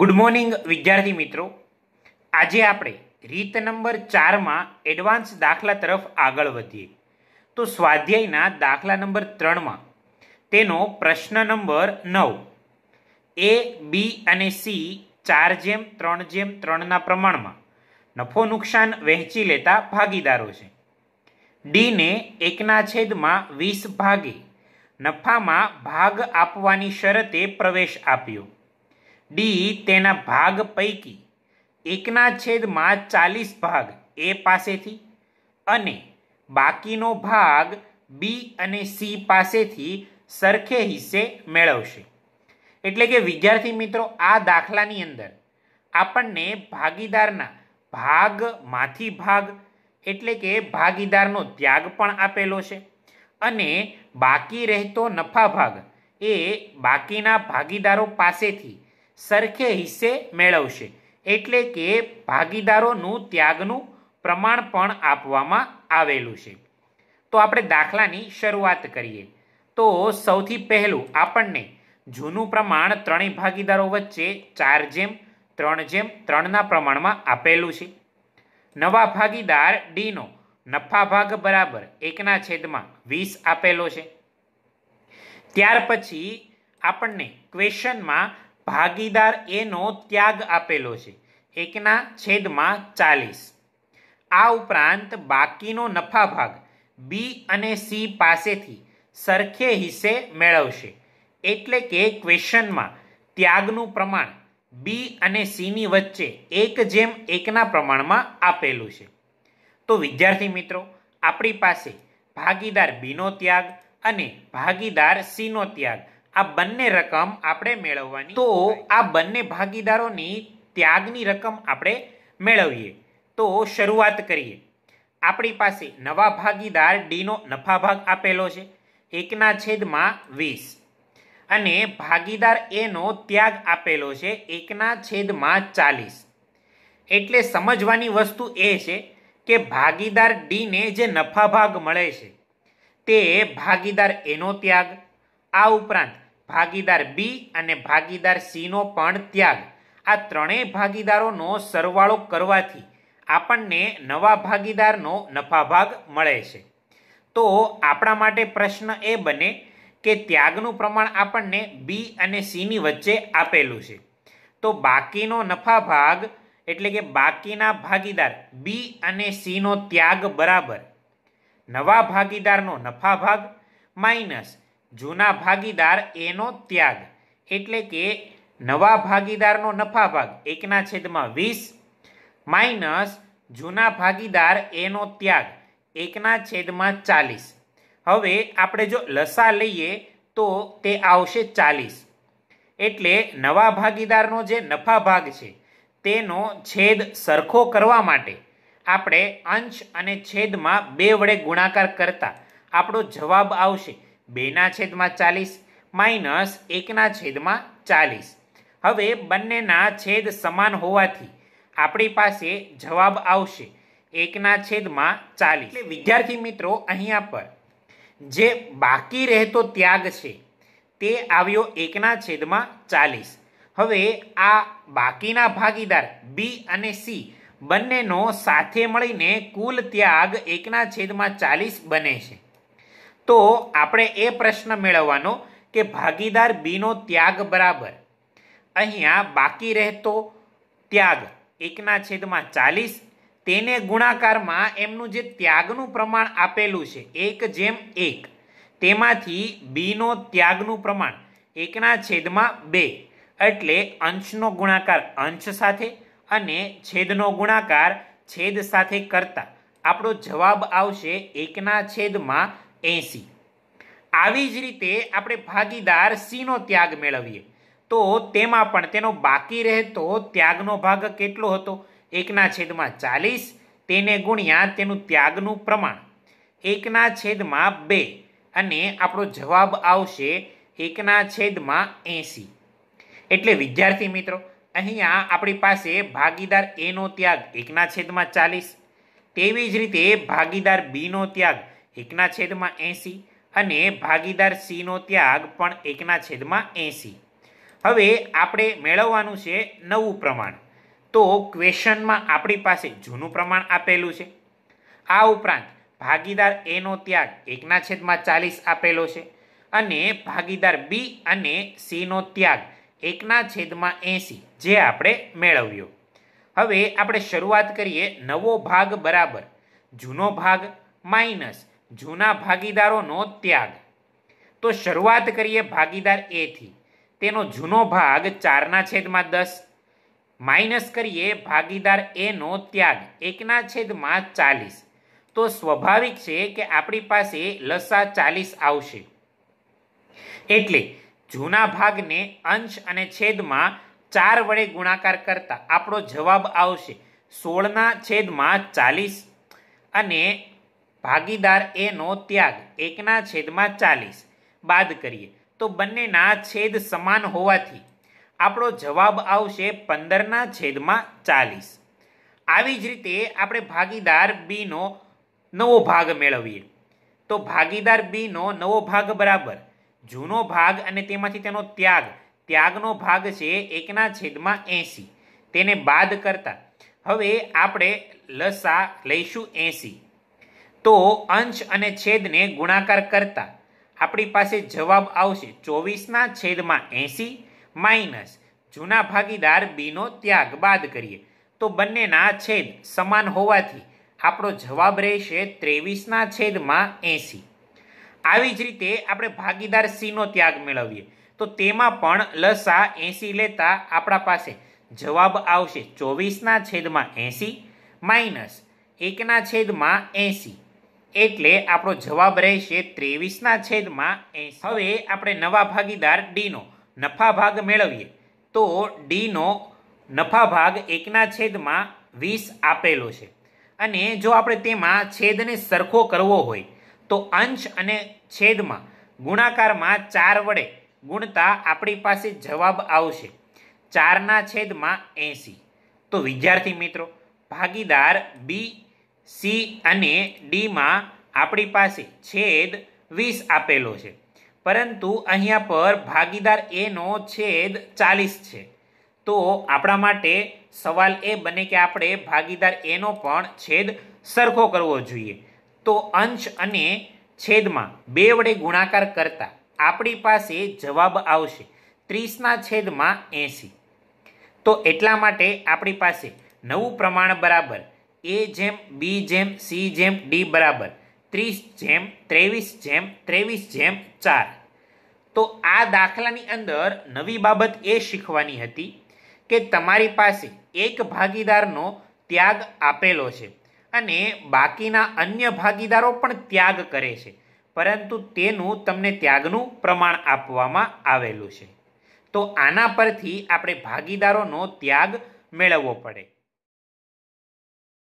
good morning વિદ્યાર્થી મિત્રો આજે આપણે રીત નંબર ચારમાં એડવાન્સ દાખલા તરફ આગળ વધીએ તો સ્વાધ્યાયના દાખલા નંબર ત્રણમાં તેનો પ્રશ્ન નંબર નવ એ બી અને સી ચાર જેમ ત્રણ જેમ ત્રણના પ્રમાણમાં નફો નુકસાન વહેંચી લેતા ભાગીદારો છે ડીને એકના છેદમાં વીસ ભાગે નફામાં ભાગ આપવાની શરતે પ્રવેશ આપ્યો ડી તેના ભાગ પૈકી એકના છેદમાં ચાલીસ ભાગ એ પાસેથી અને બાકીનો ભાગ બી અને સી પાસેથી સરખે હિસ્સે મેળવશે એટલે કે વિદ્યાર્થી મિત્રો આ દાખલાની અંદર આપણને ભાગીદારના ભાગમાંથી ભાગ એટલે કે ભાગીદારનો ત્યાગ પણ આપેલો છે અને બાકી રહેતો નફા ભાગ એ બાકીના ભાગીદારો પાસેથી સરખે હિસ્સે મેળવશે એટલે કે ભાગીદારોનું ત્યાગનું પ્રમાણ પણ આપવામાં આવેલું છે તો આપણે દાખલાની શરૂઆત કરીએ તો સૌથી પહેલું આપણને જૂનું પ્રમાણ ત્રણેય ભાગીદારો વચ્ચે ચાર જેમ ત્રણ જેમ ત્રણના પ્રમાણમાં આપેલું છે નવા ભાગીદાર ડીનો નફા ભાગ બરાબર એકના છેદમાં વીસ આપેલો છે ત્યાર પછી આપણને ક્વેશ્ચનમાં ભાગીદાર એનો ત્યાગ આપેલો છે એકના છેદમાં ચાલીસ આ ઉપરાંત બાકીનો નફા ભાગ બી અને સી પાસેથી સરખે હિસ્સે મેળવશે એટલે કે ક્વેશ્ચનમાં ત્યાગનું પ્રમાણ બી અને સીની વચ્ચે એક જેમ એકના પ્રમાણમાં આપેલું છે તો વિદ્યાર્થી મિત્રો આપણી પાસે ભાગીદાર બીનો ત્યાગ અને ભાગીદાર સીનો ત્યાગ આ બંને રકમ આપણે મેળવવાની તો આ બંને ભાગીદારોની ત્યાગની રકમ આપણે મેળવીએ તો શરૂઆત કરીએ આપણી પાસે નવા ભાગીદાર ડીનો નફા ભાગ આપેલો છે એકના છેદમાં વીસ અને ભાગીદાર એનો ત્યાગ આપેલો છે એકના છેદમાં ચાલીસ એટલે સમજવાની વસ્તુ એ છે કે ભાગીદાર ડીને જે નફા ભાગ મળે છે તે ભાગીદાર એનો ત્યાગ આ ઉપરાંત ભાગીદાર બી અને ભાગીદાર સીનો પણ ત્યાગ આ ત્રણેય ભાગીદારોનો સરવાળો કરવાથી આપણને નવા ભાગીદારનો નફાભાગ મળે છે તો આપણા માટે પ્રશ્ન એ બને કે ત્યાગનું પ્રમાણ આપણને બી અને સીની વચ્ચે આપેલું છે તો બાકીનો નફાભાગ એટલે કે બાકીના ભાગીદાર બી અને સીનો ત્યાગ બરાબર નવા ભાગીદારનો નફાભાગ માઇનસ જૂના ભાગીદાર એનો ત્યાગ એટલે કે નવા ભાગીદારનો નફા ભાગ એકના છેદમાં વીસ માઇનસ જૂના ભાગીદાર એનો ત્યાગ એકના છેદમાં ચાલીસ હવે આપણે જો લસા લઈએ તો તે આવશે ચાલીસ એટલે નવા ભાગીદારનો જે નફા ભાગ છે તેનો છેદ સરખો કરવા માટે આપણે અંશ અને છેદમાં બે વડે ગુણાકાર કરતા આપણો જવાબ આવશે બેના છેદમાં ચાલીસ માઇનસ એકના છેદમાં ચાલીસ હવે બંનેના છેદ સમાન હોવાથી આપણી પાસે જવાબ આવશે એકના છેદમાં ચાલીસ એટલે વિદ્યાર્થી મિત્રો અહીંયા પર જે બાકી રહેતો ત્યાગ છે તે આવ્યો એકના છેદમાં ચાલીસ હવે આ બાકીના ભાગીદાર બી અને સી બંનેનો સાથે મળીને કુલ ત્યાગ એકના છેદમાં ચાલીસ બને છે તો આપણે એ પ્રશ્ન મેળવવાનો કે ભાગીદાર બીનો ત્યાગ બરાબર અહીંયા બાકી રહેતો ત્યાગ એકના છેદમાં ચાલીસ તેને ગુણાકારમાં એમનું જે ત્યાગનું પ્રમાણ આપેલું છે એક જેમ એક તેમાંથી બીનો ત્યાગનું પ્રમાણ એકના છેદમાં બે એટલે અંશનો ગુણાકાર અંશ સાથે અને છેદનો ગુણાકાર છેદ સાથે કરતા આપણો જવાબ આવશે એકના છેદમાં એંસી આવી જ રીતે આપણે ભાગીદાર સીનો ત્યાગ મેળવીએ તો તેમાં પણ તેનો બાકી રહેતો ત્યાગનો ભાગ કેટલો હતો એકના છેદમાં ચાલીસ તેને ગુણ્યા તેનું ત્યાગનું પ્રમાણ એકના છેદમાં બે અને આપણો જવાબ આવશે એકના છેદમાં એંસી એટલે વિદ્યાર્થી મિત્રો અહીંયા આપણી પાસે ભાગીદાર એનો ત્યાગ એકના છેદમાં ચાલીસ તેવી જ રીતે ભાગીદાર બીનો ત્યાગ એકના છેદમાં એંસી અને ભાગીદાર સીનો ત્યાગ પણ એકના છેદમાં એંસી હવે આપણે મેળવવાનું છે નવું પ્રમાણ તો ક્વેશ્ચનમાં આપણી પાસે જૂનું પ્રમાણ આપેલું છે આ ઉપરાંત ભાગીદાર એનો ત્યાગ એકના છેદમાં ચાલીસ આપેલો છે અને ભાગીદાર બી અને સીનો ત્યાગ એકના છેદમાં એંસી જે આપણે મેળવ્યો હવે આપણે શરૂઆત કરીએ નવો ભાગ બરાબર જૂનો ભાગ માઇનસ જૂના ભાગીદારોનો ત્યાગ તો શરૂઆત કરીએ ભાગીદાર એથી તેનો જૂનો ભાગ ચારના છેદમાં દસ માઇનસ કરીએ ભાગીદાર એનો ત્યાગ એકના છેદમાં ચાલીસ તો સ્વાભાવિક છે કે આપણી પાસે લસા ચાલીસ આવશે એટલે જૂના ભાગને અંશ અને છેદમાં ચાર વડે ગુણાકાર કરતા આપણો જવાબ આવશે સોળના છેદમાં ચાલીસ અને ભાગીદાર એનો ત્યાગ એકના છેદમાં ચાલીસ બાદ કરીએ તો બંનેના છેદ સમાન હોવાથી આપણો જવાબ આવશે પંદરના છેદમાં ચાલીસ આવી જ રીતે આપણે ભાગીદાર બીનો નવો ભાગ મેળવીએ તો ભાગીદાર બીનો નવો ભાગ બરાબર જૂનો ભાગ અને તેમાંથી તેનો ત્યાગ ત્યાગનો ભાગ છે એકના છેદમાં એંસી તેને બાદ કરતા હવે આપણે લસા લઈશું એંસી તો અંશ અને છેદને ગુણાકાર કરતા આપણી પાસે જવાબ આવશે ચોવીસના છેદમાં એંસી માઇનસ જૂના ભાગીદાર બીનો ત્યાગ બાદ કરીએ તો બંનેના છેદ સમાન હોવાથી આપણો જવાબ રહેશે ત્રેવીસના છેદમાં એંસી આવી જ રીતે આપણે ભાગીદાર સીનો ત્યાગ મેળવીએ તો તેમાં પણ લસા એંસી લેતા આપણા પાસે જવાબ આવશે ચોવીસના છેદમાં એંસી માઇનસ એકના છેદમાં એંસી એટલે આપણો જવાબ રહેશે ત્રેવીસના છેદમાં હવે આપણે નવા ભાગીદાર ડીનો નફા ભાગ મેળવીએ તો ડીનો નફા ભાગ એકના છેદમાં વીસ આપેલો છે અને જો આપણે તેમાં છેદને સરખો કરવો હોય તો અંશ અને છેદમાં ગુણાકારમાં ચાર વડે ગુણતા આપણી પાસે જવાબ આવશે ચારના છેદમાં એંસી તો વિદ્યાર્થી મિત્રો ભાગીદાર બી સી અને ડીમાં આપણી પાસે છેદ વીસ આપેલો છે પરંતુ અહીંયા પર ભાગીદાર એનો છેદ ચાલીસ છે તો આપણા માટે સવાલ એ બને કે આપણે ભાગીદાર એનો પણ છેદ સરખો કરવો જોઈએ તો અંશ અને છેદમાં બે વડે ગુણાકાર કરતા આપણી પાસે જવાબ આવશે ત્રીસના છેદમાં એંસી તો એટલા માટે આપણી પાસે નવું પ્રમાણ બરાબર એ જેમ બી જેમ સી જેમ ડી બરાબર ત્રીસ જેમ ત્રેવીસ જેમ ત્રેવીસ જેમ ચાર તો આ દાખલાની અંદર નવી બાબત એ શીખવાની હતી કે તમારી પાસે એક ભાગીદારનો ત્યાગ આપેલો છે અને બાકીના અન્ય ભાગીદારો પણ ત્યાગ કરે છે પરંતુ તેનું તમને ત્યાગનું પ્રમાણ આપવામાં આવેલું છે તો આના પરથી આપણે ભાગીદારોનો ત્યાગ મેળવવો પડે